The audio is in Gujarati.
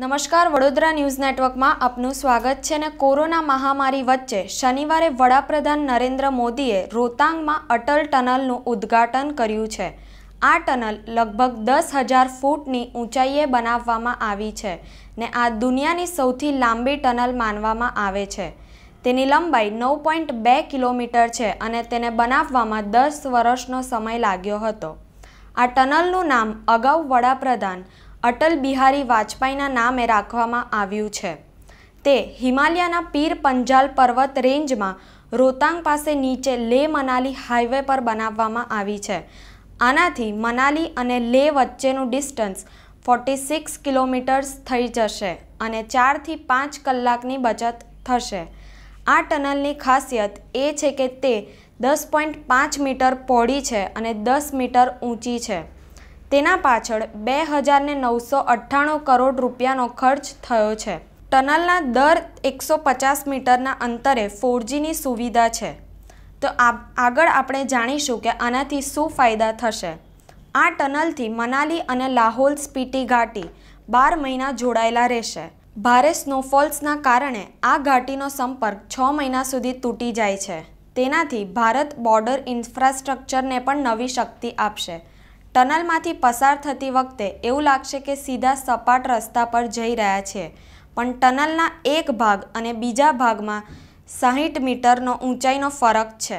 નમસ્કાર વડોદરા ન્યૂઝ નેટવર્કમાં આપનું સ્વાગત છે ને કોરોના મહામારી વચ્ચે શનિવારે વડાપ્રધાન નરેન્દ્ર મોદીએ રોહતાંગમાં અટલ ટનલનું ઉદ્ઘાટન કર્યું છે આ ટનલ લગભગ દસ હજાર ફૂટની ઊંચાઈએ બનાવવામાં આવી છે ને આ દુનિયાની સૌથી લાંબી ટનલ માનવામાં આવે છે તેની લંબાઈ નવ પોઈન્ટ બે કિલોમીટર છે અને તેને બનાવવામાં દસ વર્ષનો સમય લાગ્યો હતો આ ટનલનું નામ અગાઉ વડાપ્રધાન અટલ બિહારી વાજપેયીના નામે રાખવામાં આવ્યું છે તે હિમાલયાના પીર પંજાલ પર્વત રેન્જમાં રોતાંગ પાસે નીચે લે મનાલી હાઈવે પર બનાવવામાં આવી છે આનાથી મનાલી અને લેહ વચ્ચેનું ડિસ્ટન્સ ફોર્ટી સિક્સ કિલોમીટર્સ થઈ જશે અને ચારથી પાંચ કલાકની બચત થશે આ ટનલની ખાસિયત એ છે કે તે દસ પોઈન્ટ પાંચ મીટર પહોળી છે અને દસ મીટર ઊંચી છે તેના પાછળ બે હજારને નવસો અઠ્ઠાણું કરોડ રૂપિયાનો ખર્ચ થયો છે ટનલના દર એકસો પચાસ મીટરના અંતરે ફોરજીની સુવિધા છે તો આગળ આપણે જાણીશું કે આનાથી શું ફાયદા થશે આ ટનલથી મનાલી અને લાહોલ સ્પીટી ઘાટી બાર મહિના જોડાયેલા રહેશે ભારે સ્નોફોલ્સના કારણે આ ઘાટીનો સંપર્ક છ મહિના સુધી તૂટી જાય છે તેનાથી ભારત બોર્ડર ઇન્ફ્રાસ્ટ્રક્ચરને પણ નવી શક્તિ આપશે ટનલમાંથી પસાર થતી વખતે એવું લાગશે કે સીધા સપાટ રસ્તા પર જઈ રહ્યા છે પણ ટનલના એક ભાગ અને બીજા ભાગમાં સાહીઠ મીટરનો ઊંચાઈનો ફરક છે